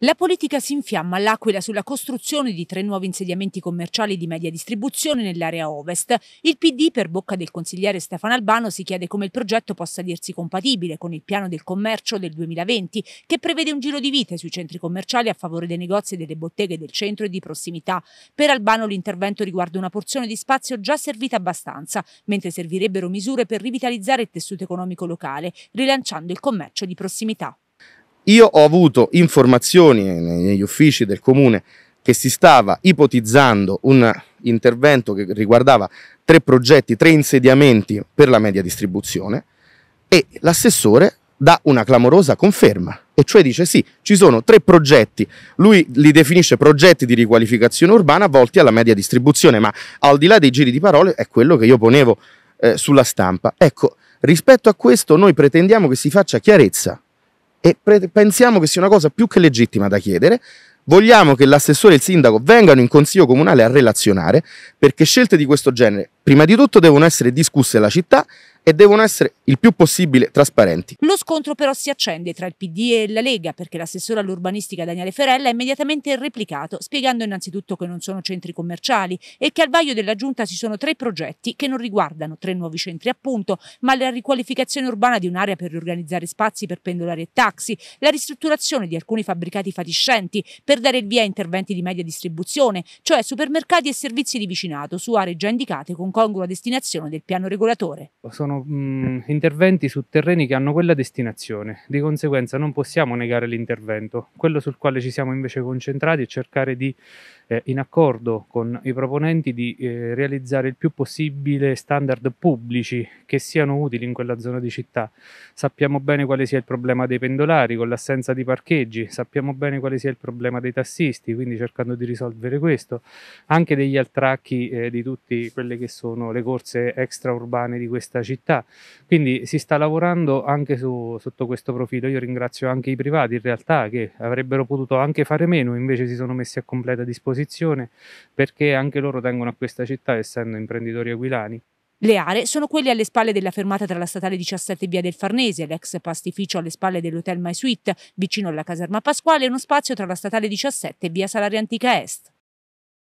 La politica si infiamma all'Aquila sulla costruzione di tre nuovi insediamenti commerciali di media distribuzione nell'area ovest. Il PD, per bocca del consigliere Stefano Albano, si chiede come il progetto possa dirsi compatibile con il piano del commercio del 2020, che prevede un giro di vite sui centri commerciali a favore dei negozi e delle botteghe del centro e di prossimità. Per Albano l'intervento riguarda una porzione di spazio già servita abbastanza, mentre servirebbero misure per rivitalizzare il tessuto economico locale, rilanciando il commercio di prossimità. Io ho avuto informazioni negli uffici del comune che si stava ipotizzando un intervento che riguardava tre progetti, tre insediamenti per la media distribuzione e l'assessore dà una clamorosa conferma, e cioè dice sì, ci sono tre progetti, lui li definisce progetti di riqualificazione urbana volti alla media distribuzione, ma al di là dei giri di parole è quello che io ponevo eh, sulla stampa. Ecco, rispetto a questo noi pretendiamo che si faccia chiarezza, e pre- pensiamo che sia una cosa più che legittima da chiedere. Vogliamo che l'assessore e il sindaco vengano in consiglio comunale a relazionare perché scelte di questo genere, prima di tutto, devono essere discusse alla città e devono essere il più possibile trasparenti. Lo scontro però si accende tra il PD e la Lega perché l'assessore all'urbanistica Daniele Ferella ha immediatamente replicato spiegando innanzitutto che non sono centri commerciali e che al vaglio della giunta ci sono tre progetti che non riguardano tre nuovi centri appunto, ma la riqualificazione urbana di un'area per riorganizzare spazi per pendolari e taxi, la ristrutturazione di alcuni fabbricati fatiscenti per dare il via a interventi di media distribuzione, cioè supermercati e servizi di vicinato su aree già indicate con congrua destinazione del piano regolatore. Sono sono mh, interventi su terreni che hanno quella destinazione, di conseguenza non possiamo negare l'intervento. Quello sul quale ci siamo invece concentrati è cercare di, eh, in accordo con i proponenti, di eh, realizzare il più possibile standard pubblici che siano utili in quella zona di città. Sappiamo bene quale sia il problema dei pendolari con l'assenza di parcheggi, sappiamo bene quale sia il problema dei tassisti, quindi cercando di risolvere questo, anche degli altracchi eh, di tutte quelle che sono le corse extraurbane di questa città città. Quindi si sta lavorando anche su, sotto questo profilo. Io ringrazio anche i privati in realtà che avrebbero potuto anche fare meno, invece si sono messi a completa disposizione perché anche loro tengono a questa città essendo imprenditori aquilani. Le aree sono quelle alle spalle della fermata tra la statale 17 e via del Farnese, l'ex pastificio alle spalle dell'hotel My Suite, vicino alla caserma Pasquale, e uno spazio tra la statale 17 e via Salaria Antica Est.